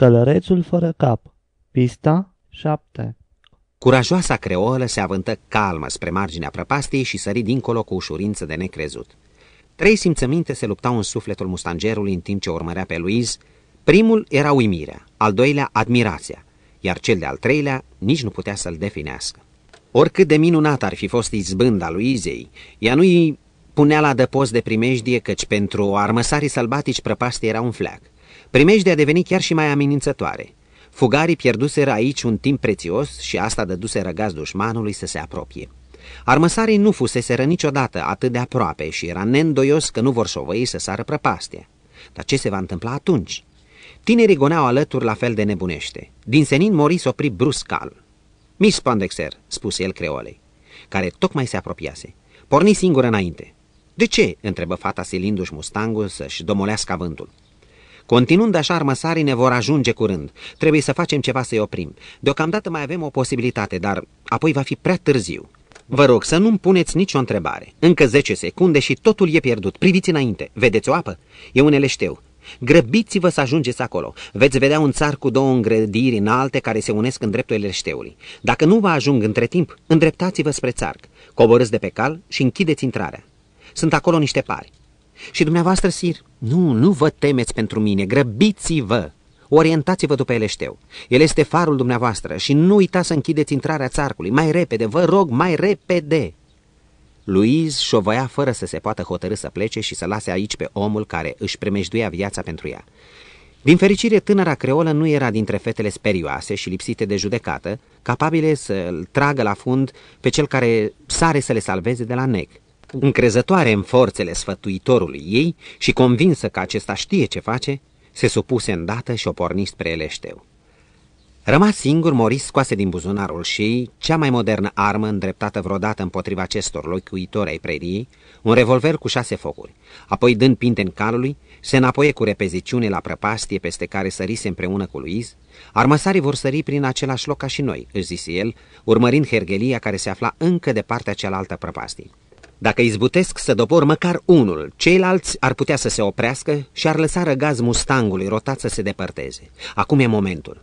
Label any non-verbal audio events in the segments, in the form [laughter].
Călărețul fără cap Pista 7 Curajoasa creolă se avântă calmă spre marginea prăpastiei și sări dincolo cu ușurință de necrezut. Trei simțăminte se luptau în sufletul mustangerului în timp ce urmărea pe Luiz. Primul era uimirea, al doilea admirația, iar cel de-al treilea nici nu putea să-l definească. Oricât de minunat ar fi fost izbânda Luizei, ea nu-i punea la dăpost de primejdie căci pentru armăsarii sălbatici prăpastie era un fleac. Primejdea a deveni chiar și mai amenințătoare. Fugarii pierduseră aici un timp prețios și asta dăduse răgaz dușmanului să se apropie. Armăsarii nu fuseseră niciodată atât de aproape și era neîndoios că nu vor șovăi să sară prăpastia. Dar ce se va întâmpla atunci? Tinerii goneau alături la fel de nebunește. Din senin Moris opri brusc cal. Miss Pondexer, spuse el creolei, care tocmai se apropiase. Porni singură înainte. De ce? întrebă fata silindu-și mustangul să-și domolească vântul. Continuând așa, armăsarii ne vor ajunge curând. Trebuie să facem ceva să-i oprim. Deocamdată mai avem o posibilitate, dar apoi va fi prea târziu. Vă rog să nu-mi puneți nicio întrebare. Încă 10 secunde și totul e pierdut. Priviți înainte. Vedeți o apă? E un eleșteu. Grăbiți-vă să ajungeți acolo. Veți vedea un țar cu două îngrădiri înalte care se unesc în dreptul eleșteului. Dacă nu vă ajung între timp, îndreptați-vă spre țarc. Coborâți de pe cal și închideți intrarea. Sunt acolo niște pari. Și dumneavoastră, Sir, nu, nu vă temeți pentru mine, grăbiți-vă! Orientați-vă după Eleșteu. El este farul dumneavoastră și nu uitați să închideți intrarea țarcului. Mai repede, vă rog, mai repede! Louise șovăia fără să se poată hotărâ să plece și să lase aici pe omul care își premejduia viața pentru ea. Din fericire, tânăra creolă nu era dintre fetele sperioase și lipsite de judecată, capabile să-l tragă la fund pe cel care sare să le salveze de la nec încrezătoare în forțele sfătuitorului ei și convinsă că acesta știe ce face, se supuse îndată și o porni spre Eleșteu. Rămas singur, Moris scoase din buzunarul și cea mai modernă armă îndreptată vreodată împotriva acestor locuitori ai preriei, un revolver cu șase focuri. Apoi, dând pinte în calului, se înapoie cu repeziciune la prăpastie peste care sărise împreună cu Luiz. Armăsarii vor sări prin același loc ca și noi, își zise el, urmărind hergelia care se afla încă de partea cealaltă prăpastiei. Dacă izbutesc să dobor măcar unul, ceilalți ar putea să se oprească și ar lăsa răgaz mustangului rotat să se depărteze. Acum e momentul.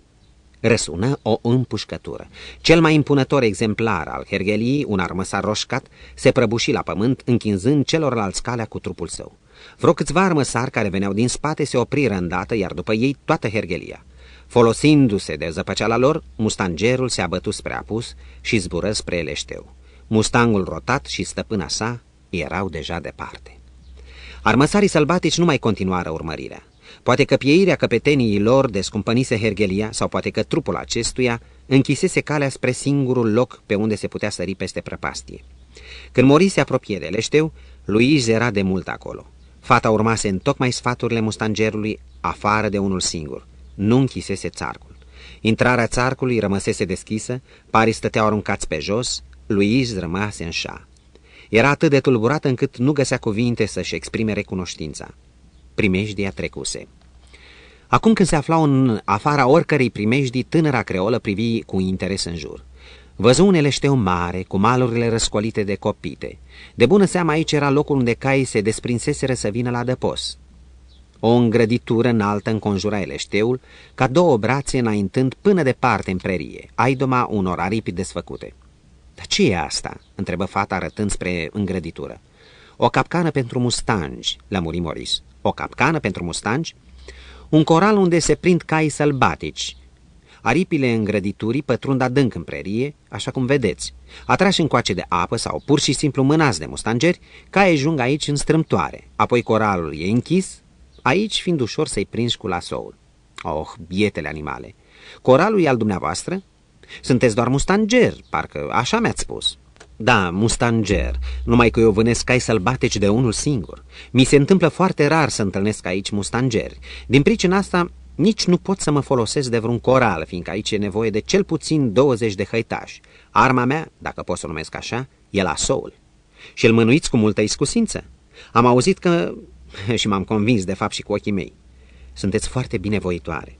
Răsună o împușcătură. Cel mai impunător exemplar al hergheliei, un armăsar roșcat, se prăbuși la pământ, închinzând celorlalți calea cu trupul său. Vreo câțiva armăsari care veneau din spate se opriră îndată, iar după ei toată hergelia. Folosindu-se de zăpăceala lor, mustangerul se abătu spre apus și zbură spre eleșteu. Mustangul rotat și stăpâna sa erau deja departe. Armăsarii sălbatici nu mai continuară urmărirea. Poate că pieirea căpetenii lor descumpănise Hergelia sau poate că trupul acestuia închisese calea spre singurul loc pe unde se putea sări peste prăpastie. Când Mori se apropie de leșteu, Luiz era de mult acolo. Fata urmase în tocmai sfaturile mustangerului, afară de unul singur. Nu închisese țarcul. Intrarea țarcului rămăsese deschisă, parii stăteau aruncați pe jos, Louise rămase în șa. Era atât de tulburată încât nu găsea cuvinte să-și exprime recunoștința. Primejdia trecuse. Acum când se aflau în afara oricărei primejdii, tânăra creolă privi cu interes în jur. Văzu un eleșteu mare, cu malurile răscolite de copite. De bună seamă aici era locul unde caii se desprinseseră să vină la dăpos. O îngrăditură înaltă înconjura eleșteul, ca două brațe înaintând până departe în prerie, aidoma unor aripi desfăcute. Dar ce e asta?" întrebă fata arătând spre îngrăditură. O capcană pentru mustangi," lămuri Moris. O capcană pentru mustangi? Un coral unde se prind cai sălbatici." Aripile îngrăditurii pătrund adânc în prerie, așa cum vedeți. Atrași încoace de apă sau pur și simplu mânați de mustangeri, ei ajung aici în strâmtoare, apoi coralul e închis, aici fiind ușor să-i prinzi cu lasoul. Oh, bietele animale! Coralul e al dumneavoastră? Sunteți doar mustanger, parcă așa mi-ați spus. Da, mustanger, numai că eu vânesc cai sălbatici de unul singur. Mi se întâmplă foarte rar să întâlnesc aici mustangeri. Din pricina asta, nici nu pot să mă folosesc de vreun coral, fiindcă aici e nevoie de cel puțin 20 de hăitași. Arma mea, dacă pot să o numesc așa, e la soul. Și îl mânuiți cu multă iscusință. Am auzit că... [laughs] și m-am convins de fapt și cu ochii mei. Sunteți foarte binevoitoare.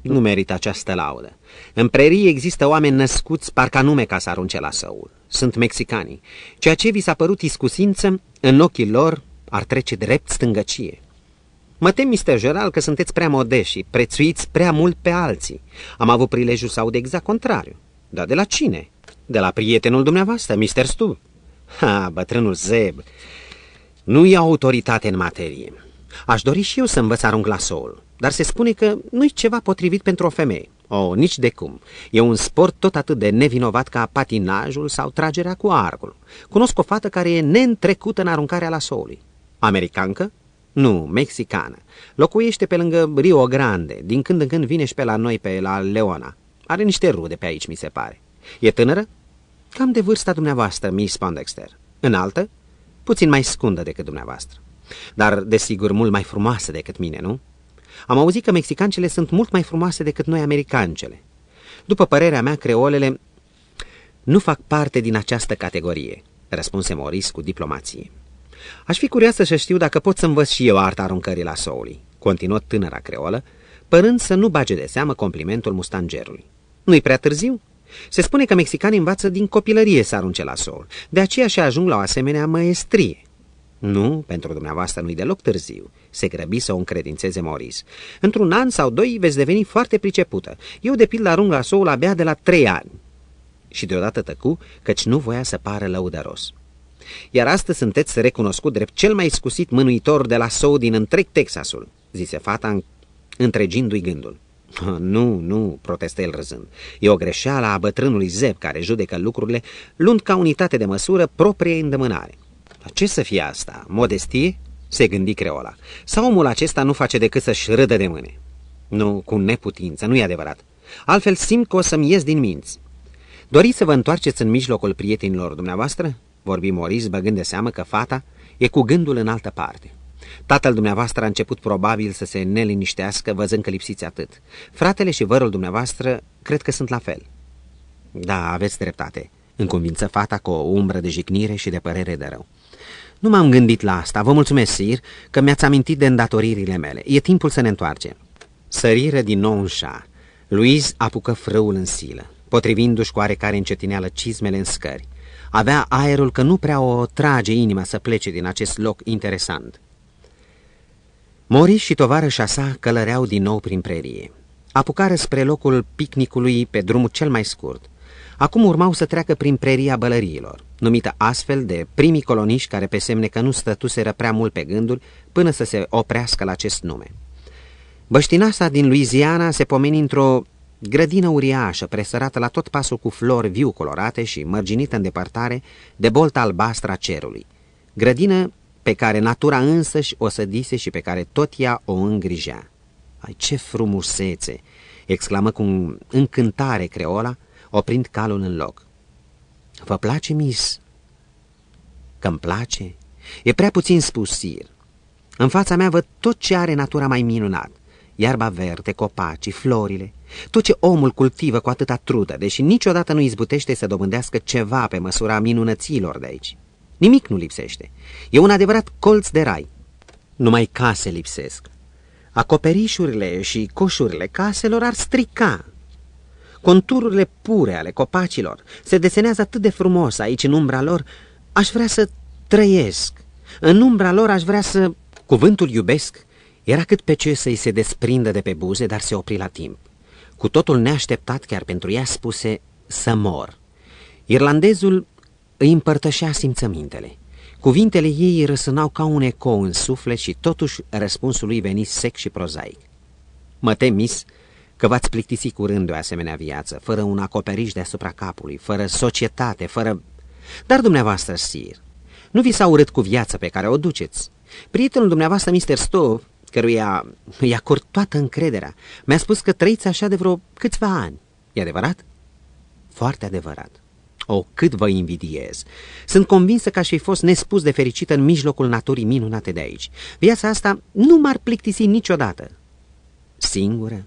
Nu merită această laudă. În prerii există oameni născuți parcă nume ca să arunce la săul. Sunt mexicanii. Ceea ce vi s-a părut iscusință, în ochii lor ar trece drept stângăcie. Mă tem, Mr. Gerald, că sunteți prea modeși, prețuiți prea mult pe alții. Am avut prilejul să aud exact contrariu. Dar de la cine? De la prietenul dumneavoastră, Mr. Stu. Ha, bătrânul Zeb. Nu e autoritate în materie. Aș dori și eu să învăț arunc la sol, dar se spune că nu-i ceva potrivit pentru o femeie. O, oh, nici de cum. E un sport tot atât de nevinovat ca patinajul sau tragerea cu arcul. Cunosc o fată care e neîntrecută în aruncarea la solului. Americancă? Nu, mexicană. Locuiește pe lângă Rio Grande. Din când în când vine și pe la noi, pe la Leona. Are niște rude pe aici, mi se pare. E tânără? Cam de vârsta dumneavoastră, Miss Pondexter. Înaltă? Puțin mai scundă decât dumneavoastră dar desigur mult mai frumoase decât mine, nu? Am auzit că mexicancele sunt mult mai frumoase decât noi americancele. După părerea mea, creolele nu fac parte din această categorie, răspunse Moris cu diplomație. Aș fi curioasă să știu dacă pot să învăț și eu arta aruncării la soului, continuă tânăra creolă, părând să nu bage de seamă complimentul mustangerului. Nu-i prea târziu? Se spune că mexicanii învață din copilărie să arunce la sol, de aceea și ajung la o asemenea măestrie. Nu, pentru dumneavoastră nu-i deloc târziu, se grăbi să o încredințeze Moris. Într-un an sau doi veți deveni foarte pricepută. Eu de pildă arunc rasoul abia de la trei ani. Și deodată tăcu, căci nu voia să pară lăudăros. Iar astăzi sunteți recunoscut drept cel mai scusit mânuitor de la sou din întreg Texasul, zise fata întregindu-i gândul. [laughs] Nu, nu, protestă el râzând. E o greșeală a bătrânului Zeb care judecă lucrurile, luând ca unitate de măsură proprie îndemânare. Dar ce să fie asta? Modestie? Se gândi creola. Sau omul acesta nu face decât să-și râdă de mâine? Nu, cu neputință, nu i adevărat. Altfel simt că o să-mi ies din minți. Doriți să vă întoarceți în mijlocul prietenilor dumneavoastră? Vorbi Moris, băgând de seamă că fata e cu gândul în altă parte. Tatăl dumneavoastră a început probabil să se neliniștească văzând că lipsiți atât. Fratele și vărul dumneavoastră cred că sunt la fel. Da, aveți dreptate, convință fata cu o umbră de jignire și de părere de rău. Nu m-am gândit la asta. Vă mulțumesc, Sir, că mi-ați amintit de îndatoririle mele. E timpul să ne întoarcem. Săriră din nou în șa. Luiz apucă frâul în silă, potrivindu-și cu oarecare încetineală cizmele în scări. Avea aerul că nu prea o trage inima să plece din acest loc interesant. Mori și tovarășa sa călăreau din nou prin prerie. Apucară spre locul picnicului pe drumul cel mai scurt. Acum urmau să treacă prin preria bălăriilor numită astfel de primii coloniști care pe semne că nu stătuseră prea mult pe gânduri până să se oprească la acest nume. Băștinasa din Louisiana se pomeni într-o grădină uriașă, presărată la tot pasul cu flori viu colorate și mărginită în departare de bolta albastră a cerului. Grădină pe care natura însăși o sădise și pe care tot ea o îngrijea. Ai, ce frumusețe!" exclamă cu încântare creola, oprind calul în loc. Vă place, mis? Că-mi place? E prea puțin spus, Sir. În fața mea văd tot ce are natura mai minunat. Iarba verde, copacii, florile, tot ce omul cultivă cu atâta trudă, deși niciodată nu izbutește să dobândească ceva pe măsura minunăților de aici. Nimic nu lipsește. E un adevărat colț de rai. Numai case lipsesc. Acoperișurile și coșurile caselor ar strica Contururile pure ale copacilor se desenează atât de frumos aici în umbra lor, aș vrea să trăiesc. În umbra lor aș vrea să... Cuvântul iubesc era cât pe ce să-i se desprindă de pe buze, dar se opri la timp. Cu totul neașteptat, chiar pentru ea spuse să mor. Irlandezul îi împărtășea simțămintele. Cuvintele ei răsânau ca un ecou în suflet și totuși răspunsul lui veni sec și prozaic. Mă temis că v-ați plictisi curând o asemenea viață, fără un acoperiș deasupra capului, fără societate, fără... Dar dumneavoastră, Sir, nu vi s-a urât cu viața pe care o duceți. Prietenul dumneavoastră, Mr. Stove, căruia îi acord toată încrederea, mi-a spus că trăiți așa de vreo câțiva ani. E adevărat? Foarte adevărat. O, cât vă invidiez! Sunt convinsă că aș fi fost nespus de fericită în mijlocul naturii minunate de aici. Viața asta nu m-ar plictisi niciodată. Singură,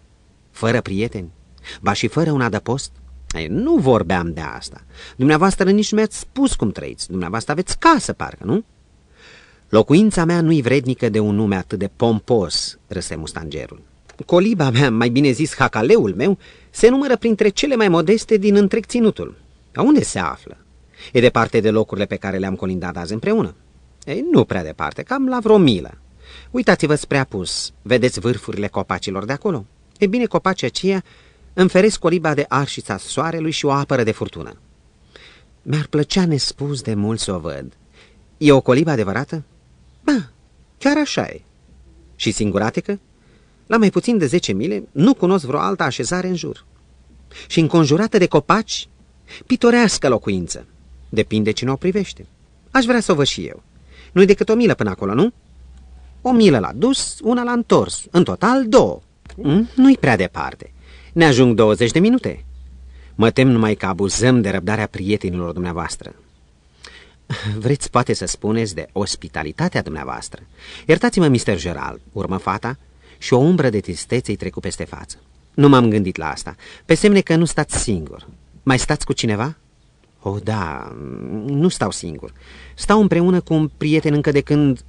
fără prieteni, ba și fără un adăpost? Ei, nu vorbeam de asta. Dumneavoastră nici nu mi-ați spus cum trăiți. Dumneavoastră aveți casă, parcă, nu? Locuința mea nu-i vrednică de un nume atât de pompos, râse mustangerul. Coliba mea, mai bine zis hacaleul meu, se numără printre cele mai modeste din întreg ținutul. A unde se află? E departe de locurile pe care le-am colindat azi împreună? Ei, nu prea departe, cam la vreo milă. Uitați-vă spre apus, vedeți vârfurile copacilor de acolo. E bine, copacii aceia înferesc coliba de arșița soarelui și o apără de furtună. Mi-ar plăcea nespus de mult să o văd. E o colibă adevărată? Ba, chiar așa e. Și singuratică? La mai puțin de zece mile nu cunosc vreo altă așezare în jur. Și înconjurată de copaci, pitorească locuință. Depinde cine o privește. Aș vrea să o văd și eu. Nu-i decât o milă până acolo, nu? O milă la dus, una la întors. În total, două. Hm? Nu-i prea departe. Ne ajung 20 de minute. Mă tem numai că abuzăm de răbdarea prietenilor dumneavoastră. Vreți poate să spuneți de ospitalitatea dumneavoastră. Iertați-mă, Mr. Gerald, urmă fata, și o umbră de tristețe îi trecu peste față. Nu m-am gândit la asta, pe semne că nu stați singur. Mai stați cu cineva? O, oh, da, nu stau singur. Stau împreună cu un prieten încă de când...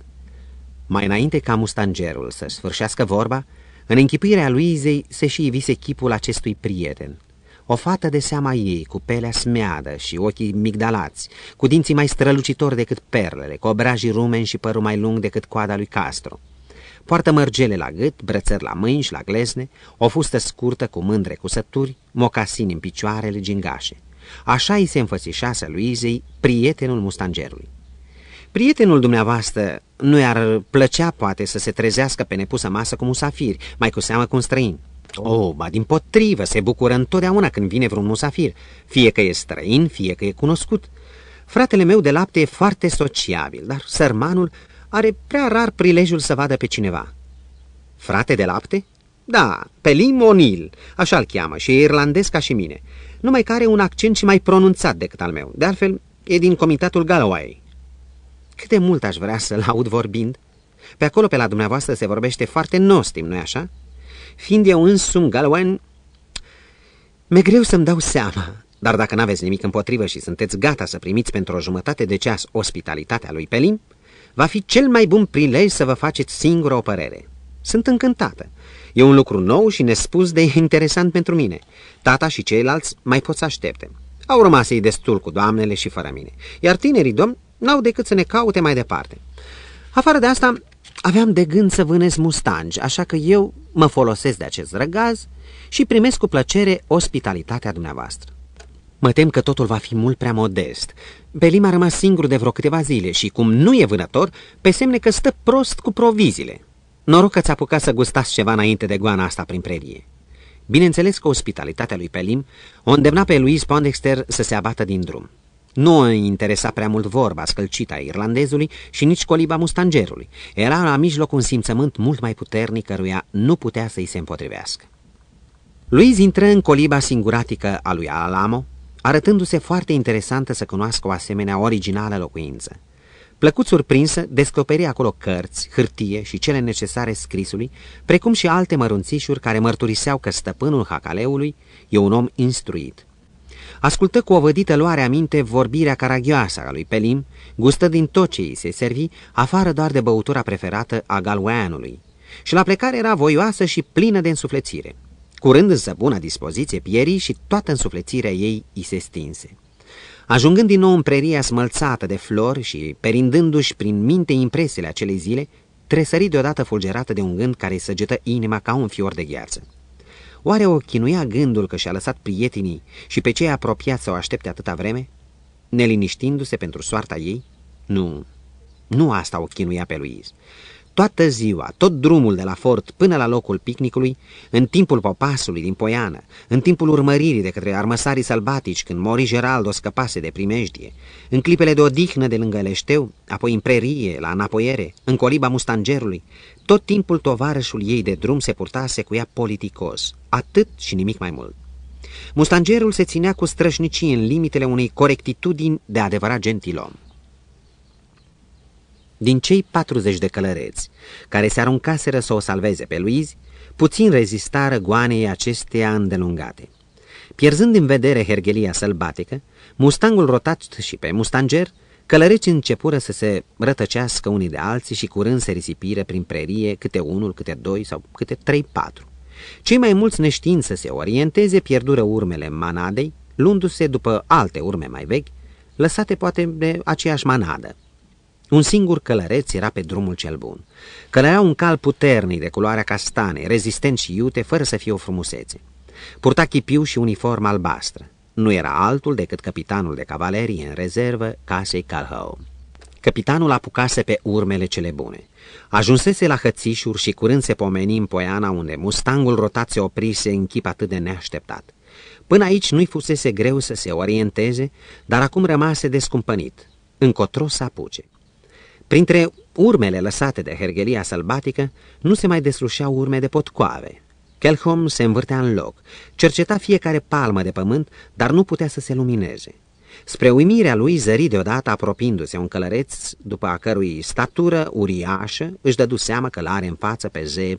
Mai înainte ca mustangerul să sfârșească vorba, în închipuirea Luizei se și ivise chipul acestui prieten. O fată de seama ei, cu pelea smeadă și ochii migdalați, cu dinții mai strălucitori decât perlele, cu obrajii rumeni și părul mai lung decât coada lui Castro. Poartă mărgele la gât, brățări la mâini și la glezne, o fustă scurtă cu mândre cusături, mocasini în picioarele gingașe. Așa îi se înfățișase Luizei prietenul mustangerului. Prietenul dumneavoastră nu i-ar plăcea poate să se trezească pe nepusă masă cu musafiri, mai cu seamă cu un străin. Oh. oh, ba din potrivă, se bucură întotdeauna când vine vreun musafir, fie că e străin, fie că e cunoscut. Fratele meu de lapte e foarte sociabil, dar sărmanul are prea rar prilejul să vadă pe cineva. Frate de lapte? Da, pe O'Neill, așa-l cheamă și e irlandez ca și mine, numai că are un accent și mai pronunțat decât al meu, de altfel e din comitatul Galloway. Cât de mult aș vrea să-l aud vorbind? Pe acolo, pe la dumneavoastră, se vorbește foarte nostim, nu-i așa? Fiind eu însumi galwen, mi greu să-mi dau seama, dar dacă n-aveți nimic împotrivă și sunteți gata să primiți pentru o jumătate de ceas ospitalitatea lui Pelin, va fi cel mai bun prilej să vă faceți singură o părere. Sunt încântată. E un lucru nou și nespus de interesant pentru mine. Tata și ceilalți mai pot să aștepte. Au rămas ei destul cu doamnele și fără mine. Iar tinerii domni N-au decât să ne caute mai departe. Afară de asta, aveam de gând să vânez mustangi, așa că eu mă folosesc de acest răgaz și primesc cu plăcere ospitalitatea dumneavoastră. Mă tem că totul va fi mult prea modest. Belim a rămas singur de vreo câteva zile și, cum nu e vânător, pe semne că stă prost cu proviziile. Noroc că ți-a apucat să gustați ceva înainte de goana asta prin prerie. Bineînțeles că ospitalitatea lui Pelim o îndemna pe Louise Pondexter să se abată din drum. Nu îi interesa prea mult vorba scălcită a irlandezului și nici coliba mustangerului. Era la mijloc un simțământ mult mai puternic căruia nu putea să-i se împotrivească. Louise intră în coliba singuratică a lui Alamo, arătându-se foarte interesantă să cunoască o asemenea originală locuință. Plăcut surprinsă, descoperi acolo cărți, hârtie și cele necesare scrisului, precum și alte mărunțișuri care mărturiseau că stăpânul Hacaleului e un om instruit. Ascultă cu o vădită luare aminte vorbirea caragioasă a lui Pelim, gustă din tot ce îi se servi, afară doar de băutura preferată a galweanului. Și la plecare era voioasă și plină de însuflețire. Curând însă bună dispoziție pierii și toată însuflețirea ei îi se stinse. Ajungând din nou în preria smălțată de flori și perindându-și prin minte impresiile acelei zile, tresări deodată fulgerată de un gând care îi săgetă inima ca un fior de gheață. Oare o chinuia gândul că și-a lăsat prietenii și pe cei apropiați să o aștepte atâta vreme? Neliniștindu-se pentru soarta ei? Nu, nu asta o chinuia pe Louise. Toată ziua, tot drumul de la fort până la locul picnicului, în timpul popasului din Poiană, în timpul urmăririi de către armăsarii sălbatici când Mori Geraldo scăpase de primejdie, în clipele de odihnă de lângă Leșteu, apoi în prerie, la înapoiere, în coliba mustangerului, tot timpul tovarășul ei de drum se purtase cu ea politicos, atât și nimic mai mult. Mustangerul se ținea cu strășnicii în limitele unei corectitudini de adevărat gentilom. Din cei 40 de călăreți care se aruncaseră să o salveze pe Louise, puțin rezistară goanei acesteia îndelungate. Pierzând în vedere hergelia sălbatică, mustangul rotat și pe mustanger, călăreții începură să se rătăcească unii de alții și curând se risipire prin prerie câte unul, câte doi sau câte trei, patru. Cei mai mulți neștiind să se orienteze pierdură urmele manadei, luându-se după alte urme mai vechi, lăsate poate de aceeași manadă. Un singur călăreț era pe drumul cel bun. Călărea un cal puternic de culoarea castane, rezistent și iute, fără să fie o frumusețe. Purta chipiu și uniform albastră. Nu era altul decât capitanul de cavalerie în rezervă casei Calhoun. Capitanul apucase pe urmele cele bune. Ajunsese la hățișuri și curând se pomeni în poiana unde mustangul rotat se oprise în chip atât de neașteptat. Până aici nu-i fusese greu să se orienteze, dar acum rămase descumpănit. Încotro să apuce. Printre urmele lăsate de hergelia sălbatică nu se mai deslușeau urme de potcoave. Kelholm se învârtea în loc, cerceta fiecare palmă de pământ, dar nu putea să se lumineze. Spre uimirea lui zări deodată apropiindu-se un călăreț, după a cărui statură uriașă își dădu seama că l-are în față pe Zeb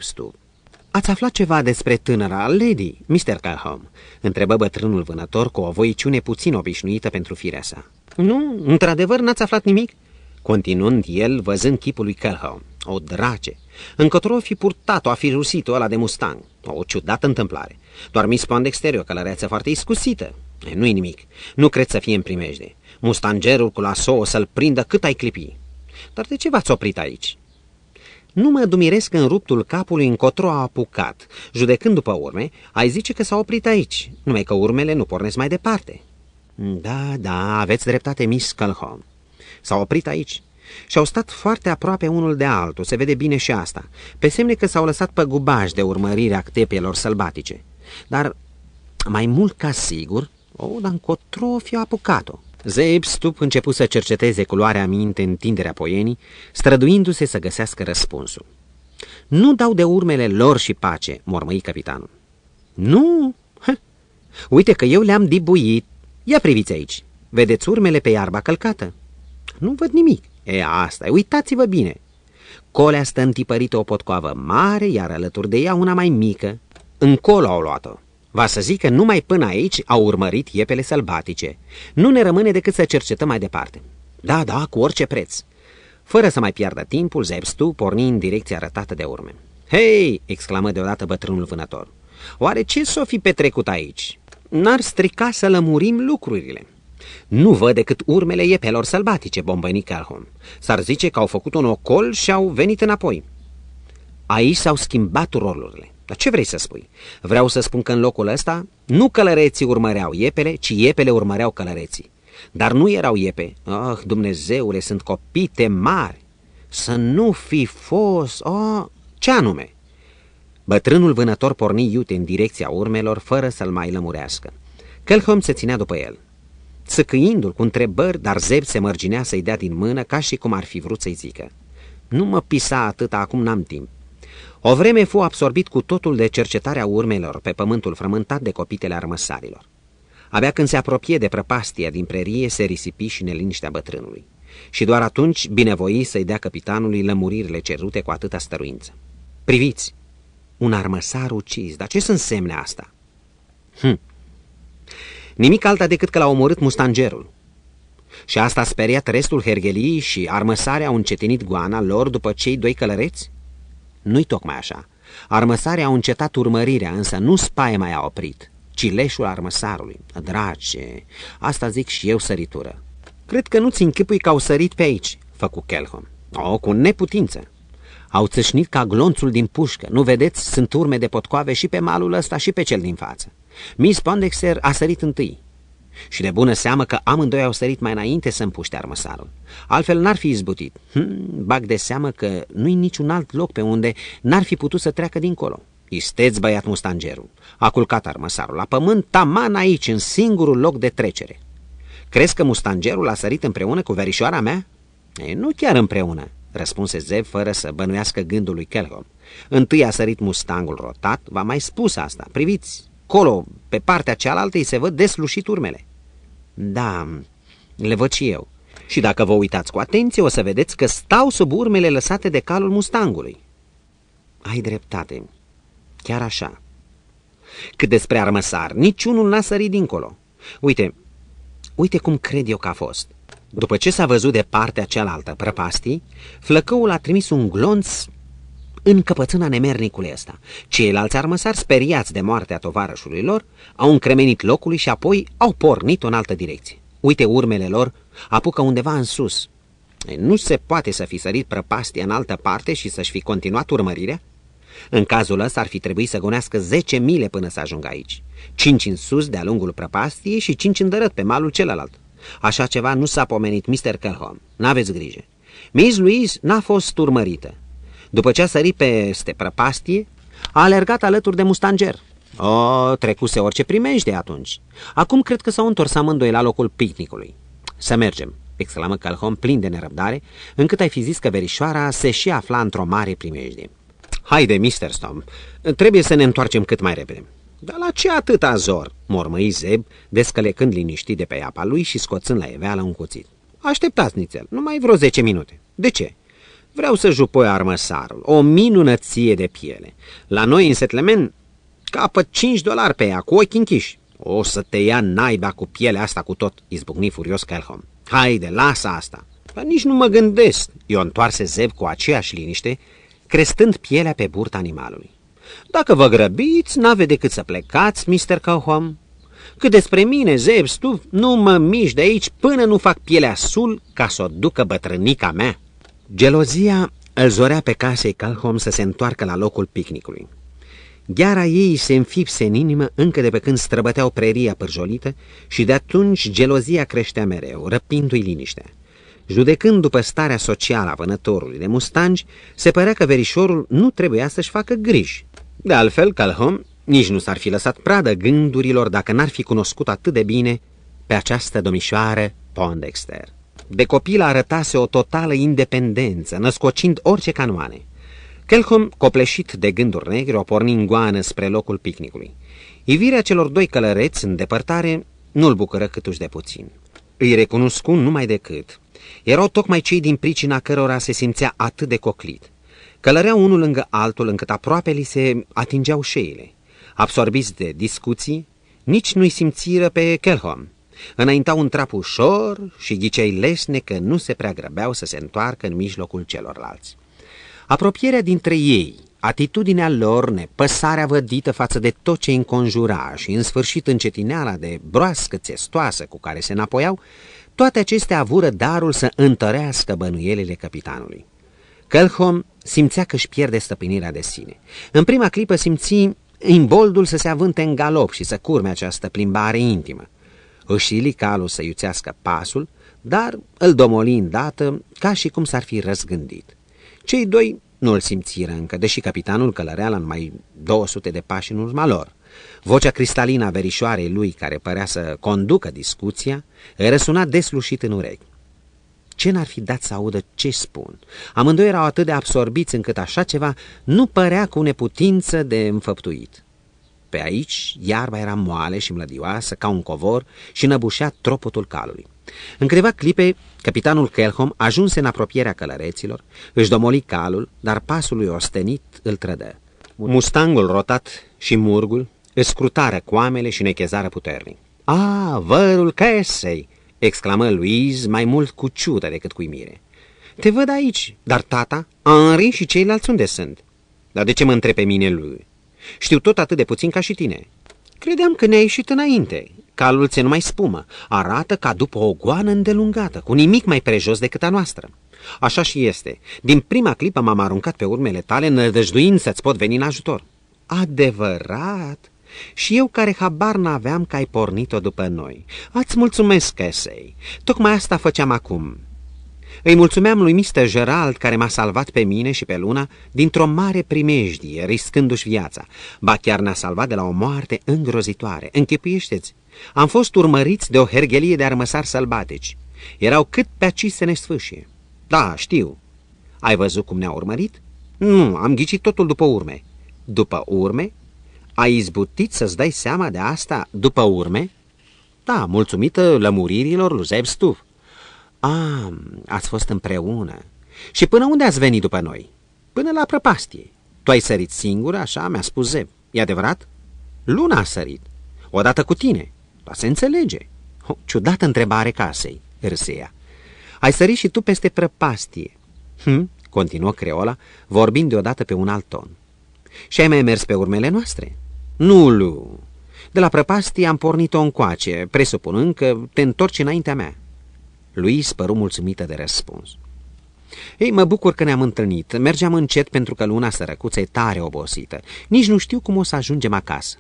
Ați aflat ceva despre tânăra Lady, Mr. Calhoun?" întrebă bătrânul vânător cu o voiciune puțin obișnuită pentru firea sa. Nu, într-adevăr n-ați aflat nimic?" continuând el, văzând chipul lui Calhoun. O drace! Încotro o fi purtat-o, a fi rusit-o ăla de Mustang. O ciudată întâmplare. Doar mi spun de exterior, că călăreață foarte iscusită. Nu-i nimic. Nu cred să fie în primejde. Mustangerul cu laso o să-l prindă cât ai clipi. Dar de ce v-ați oprit aici? Nu mă dumiresc în ruptul capului încotro a apucat. Judecând după urme, ai zice că s-a oprit aici, numai că urmele nu pornesc mai departe. Da, da, aveți dreptate, Miss Calhoun. S-au oprit aici și au stat foarte aproape unul de altul, se vede bine și asta, pe semne că s-au lăsat păgubași de urmărirea tepelor sălbatice. Dar, mai mult ca sigur, o, dar încotro fi apucat-o. Zeeb Stup început să cerceteze culoarea minte întinderea poienii, străduindu-se să găsească răspunsul. Nu dau de urmele lor și pace, mormăi capitanul. Nu? Ha. Uite că eu le-am dibuit. Ia priviți aici. Vedeți urmele pe iarba călcată? nu văd nimic. E, asta e, uitați-vă bine. Colea stă întipărită o potcoavă mare, iar alături de ea una mai mică. Încolo au luat-o. Va să zic că numai până aici au urmărit iepele sălbatice. Nu ne rămâne decât să cercetăm mai departe. Da, da, cu orice preț. Fără să mai piardă timpul, Zebstu porni în direcția arătată de urme. Hei!" exclamă deodată bătrânul vânător. Oare ce s-o fi petrecut aici? N-ar strica să lămurim lucrurile." Nu văd decât urmele iepelor sălbatice, bombăni Calhoun. S-ar zice că au făcut un ocol și au venit înapoi. Aici s-au schimbat rolurile. Dar ce vrei să spui? Vreau să spun că în locul ăsta nu călăreții urmăreau iepele, ci iepele urmăreau călăreții. Dar nu erau iepe. Ah, Dumnezeule, sunt copite mari. Să nu fi fost... Oh, ce anume? Bătrânul vânător porni iute în direcția urmelor fără să-l mai lămurească. Călhom se ținea după el țăcâindu-l cu întrebări, dar zeb se mărginea să-i dea din mână ca și cum ar fi vrut să-i zică. Nu mă pisa atât acum n-am timp. O vreme fu absorbit cu totul de cercetarea urmelor pe pământul frământat de copitele armăsarilor. Abia când se apropie de prăpastia din prerie, se risipi și neliniștea bătrânului. Și doar atunci binevoi să-i dea capitanului lămuririle cerute cu atâta stăruință. Priviți! Un armăsar ucis, dar ce sunt semne asta? Hm, Nimic alta decât că l-a omorât mustangerul. Și asta a speriat restul hergheliei și armăsarea au încetinit goana lor după cei doi călăreți? Nu-i tocmai așa. Armăsarea au încetat urmărirea, însă nu spaie mai a oprit, ci leșul armăsarului. Drace, asta zic și eu săritură. Cred că nu-ți închipui că au sărit pe aici, făcu Kelhom. O, cu neputință. Au țâșnit ca glonțul din pușcă. Nu vedeți? Sunt urme de potcoave și pe malul ăsta și pe cel din față. Miss Pondexter a sărit întâi și de bună seamă că amândoi au sărit mai înainte să împuște armăsarul. Altfel n-ar fi izbutit. Hmm, bag de seamă că nu-i niciun alt loc pe unde n-ar fi putut să treacă dincolo. Isteți, băiat mustangerul. A culcat armăsarul la pământ, taman aici, în singurul loc de trecere. Crezi că mustangerul a sărit împreună cu verișoara mea? E, nu chiar împreună, răspunse Zev fără să bănuiască gândul lui Kelhom. Întâi a sărit mustangul rotat, v-a mai spus asta, priviți, Colo, pe partea cealaltă, îi se văd deslușit urmele. Da, le văd și eu. Și dacă vă uitați cu atenție, o să vedeți că stau sub urmele lăsate de calul mustangului. Ai dreptate. Chiar așa. Cât despre armăsar, niciunul n-a sărit dincolo. Uite, uite cum cred eu că a fost. După ce s-a văzut de partea cealaltă prăpastii, flăcăul a trimis un glonț încăpățâna nemernicului ăsta. Ceilalți armăsari, speriați de moartea tovarășului lor, au încremenit locului și apoi au pornit în altă direcție. Uite urmele lor, apucă undeva în sus. Nu se poate să fi sărit prăpastia în altă parte și să-și fi continuat urmărirea? În cazul ăsta ar fi trebuit să gonească 10 mile până să ajungă aici. cinci în sus de-a lungul prăpastiei și în dărăt pe malul celălalt. Așa ceva nu s-a pomenit Mr. Calhoun. N-aveți grijă. Miss Louise n-a fost urmărită. După ce a sărit peste prăpastie, a alergat alături de mustanger. O, trecuse orice primești de atunci. Acum cred că s-au întors amândoi la locul picnicului. Să mergem, exclamă Calhon plin de nerăbdare, încât ai fi zis că verișoara se și afla într-o mare primejde. Haide, Mr. Stom, trebuie să ne întoarcem cât mai repede. Dar la ce atât zor? mormăi Zeb, descălecând liniștit de pe apa lui și scoțând la eveală un cuțit. Așteptați nițel, numai vreo zece minute. De ce? Vreau să jupoi armăsarul, o minunăție de piele. La noi în setlement capă 5 dolari pe ea, cu ochi închiși. O să te ia naiba cu pielea asta cu tot, izbucni furios Calhoun. Haide, lasă asta. Dar nici nu mă gândesc. Eu întoarse Zev cu aceeași liniște, crestând pielea pe burta animalului. Dacă vă grăbiți, n-ave decât să plecați, Mr. Calhoun. Cât despre mine, Zeb, stuf, nu mă mișc de aici până nu fac pielea sul ca să o ducă bătrânica mea. Gelozia îl zorea pe casei Calhom să se întoarcă la locul picnicului. Gheara ei se înfipse în inimă încă de pe când străbăteau preria pârjolită și de atunci gelozia creștea mereu, răpindu-i liniștea. Judecând după starea socială a vânătorului de mustangi, se părea că verișorul nu trebuia să-și facă griji. De altfel, Calhom nici nu s-ar fi lăsat pradă gândurilor dacă n-ar fi cunoscut atât de bine pe această domișoară, Pondexter. Becopil arătase o totală independență, născocind orice canoane. Kelcom, copleșit de gânduri negre, o porni în goană spre locul picnicului. Ivirea celor doi călăreți în depărtare nu-l bucură câtuși de puțin. Îi recunoscu numai decât. Erau tocmai cei din pricina cărora se simțea atât de coclit. Călăreau unul lângă altul încât aproape li se atingeau șeile. Absorbiți de discuții, nici nu-i simțiră pe Kelhom, Înaintau un trap ușor și ghicei lesne că nu se prea grăbeau să se întoarcă în mijlocul celorlalți. Apropierea dintre ei, atitudinea lor, nepăsarea vădită față de tot ce înconjura și în sfârșit încetineala de broască țestoasă cu care se înapoiau, toate acestea avură darul să întărească bănuielile capitanului. Călhom simțea că își pierde stăpânirea de sine. În prima clipă simți imboldul să se avânte în galop și să curme această plimbare intimă. Își ili calul să iuțească pasul, dar îl domoli îndată ca și cum s-ar fi răzgândit. Cei doi nu îl simțiră încă, deși capitanul călărea la numai 200 de pași în urma lor. Vocea cristalină a verișoarei lui, care părea să conducă discuția, răsuna deslușit în urechi. Ce n-ar fi dat să audă ce spun? Amândoi erau atât de absorbiți încât așa ceva nu părea cu neputință de înfăptuit. Pe aici, iarba era moale și mlădioasă, ca un covor, și năbușea tropotul calului. În câteva clipe, capitanul Kelhom ajunse în apropierea călăreților, își domoli calul, dar pasul lui ostenit îl trădă. Mustangul rotat și murgul își scrutară coamele și nechezară puternic. A, vărul căsei!" exclamă Luiz mai mult cu ciudă decât cu imire. Te văd aici, dar tata, Henri și ceilalți unde sunt? Dar de ce mă întrebe mine lui? Știu tot atât de puțin ca și tine. Credeam că ne-a ieșit înainte. Calul ți nu mai spumă. Arată ca după o goană îndelungată, cu nimic mai prejos decât a noastră. Așa și este. Din prima clipă m-am aruncat pe urmele tale, nădăjduind să-ți pot veni în ajutor. Adevărat? Și eu care habar n-aveam că ai pornit-o după noi. Ați mulțumesc, Esei. Tocmai asta făceam acum. Îi mulțumeam lui Mr. Gerald, care m-a salvat pe mine și pe Luna dintr-o mare primejdie, riscându-și viața. Ba chiar ne-a salvat de la o moarte îngrozitoare. Închipuiește-ți! Am fost urmăriți de o herghelie de armăsari sălbateci. Erau cât pe aci să ne sfâșie. Da, știu. Ai văzut cum ne-a urmărit? Nu, am ghicit totul după urme. După urme? Ai izbutit să-ți dai seama de asta după urme? Da, mulțumită lămuririlor lui Zeb Stuf. A, ați fost împreună. Și până unde ați venit după noi? Până la prăpastie. Tu ai sărit singură, așa mi-a spus Zeb. E adevărat? Luna a sărit. Odată cu tine. Dar se înțelege. O ciudată întrebare casei, râsea. Ai sărit și tu peste prăpastie. Hm, continuă Creola, vorbind deodată pe un alt ton. Și ai mai mers pe urmele noastre? Nu, Lu. De la prăpastie am pornit-o încoace, presupunând că te întorci înaintea mea. Lui spăru mulțumită de răspuns. Ei, mă bucur că ne-am întâlnit. Mergeam încet pentru că luna sărăcuță e tare obosită. Nici nu știu cum o să ajungem acasă.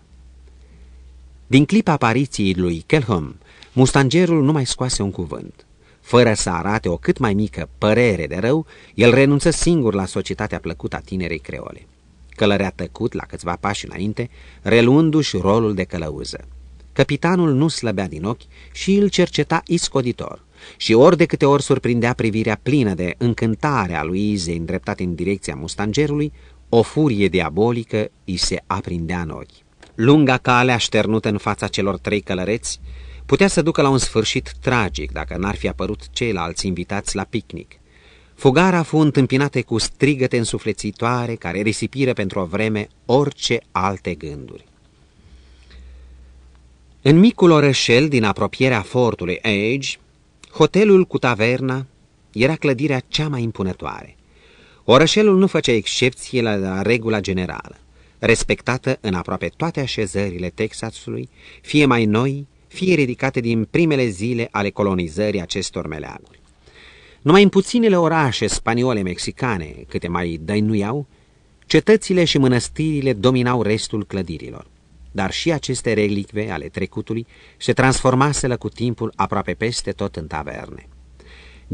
Din clipa apariției lui Kelham, mustangerul nu mai scoase un cuvânt. Fără să arate o cât mai mică părere de rău, el renunță singur la societatea plăcută a tinerei creole. Călărea tăcut la câțiva pași înainte, reluându-și rolul de călăuză. Capitanul nu slăbea din ochi și îl cerceta iscoditor și ori de câte ori surprindea privirea plină de încântare a lui Ize îndreptat în direcția mustangerului, o furie diabolică îi se aprindea în ochi. Lunga cale așternută în fața celor trei călăreți putea să ducă la un sfârșit tragic dacă n-ar fi apărut ceilalți invitați la picnic. Fugara fu întâmpinate cu strigăte însuflețitoare care risipiră pentru o vreme orice alte gânduri. În micul orășel din apropierea fortului Age, Hotelul cu taverna era clădirea cea mai impunătoare. Orășelul nu făcea excepție la, la regula generală, respectată în aproape toate așezările Texasului, fie mai noi, fie ridicate din primele zile ale colonizării acestor meleaguri. Numai în puținele orașe spaniole mexicane, câte mai dăinuiau, cetățile și mănăstirile dominau restul clădirilor dar și aceste relicve ale trecutului se transformaseră cu timpul aproape peste tot în taverne.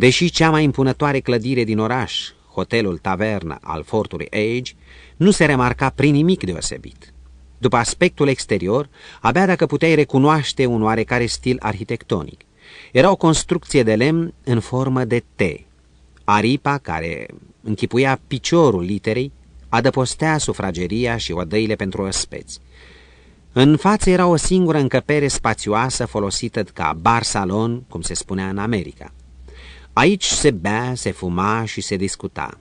Deși cea mai impunătoare clădire din oraș, hotelul tavernă al fortului Age, nu se remarca prin nimic deosebit. După aspectul exterior, abia dacă puteai recunoaște un oarecare stil arhitectonic. Era o construcție de lemn în formă de T. Aripa, care închipuia piciorul literei, adăpostea sufrageria și odăile pentru ospeți. În față era o singură încăpere spațioasă folosită ca bar-salon, cum se spunea în America. Aici se bea, se fuma și se discuta.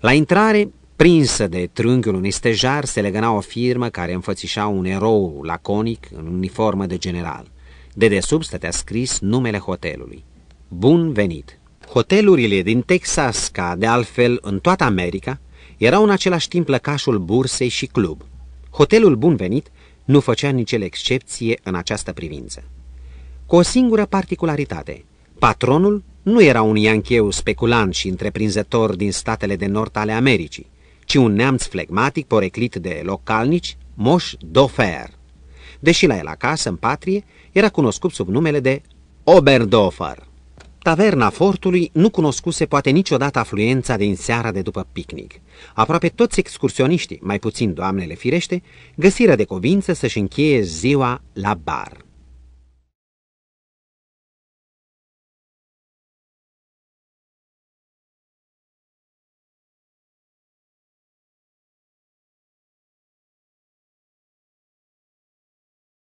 La intrare, prinsă de trânghiul unui stejar, se legăna o firmă care înfățișa un erou laconic în uniformă de general. De desubt stătea scris numele hotelului. Bun venit! Hotelurile din Texas, ca de altfel în toată America, erau în același timp lăcașul bursei și club. Hotelul Bun Venit nu făcea nicel excepție în această privință. Cu o singură particularitate, patronul nu era un iancheu speculant și întreprinzător din statele de nord ale Americii, ci un neamț flegmatic poreclit de localnici, moș Dofer. Deși la el acasă, în patrie, era cunoscut sub numele de Oberdofer. Taverna fortului nu cunoscuse poate niciodată afluența din seara de după picnic. Aproape toți excursioniștii, mai puțin doamnele firește, găsiră de covință să-și încheie ziua la bar.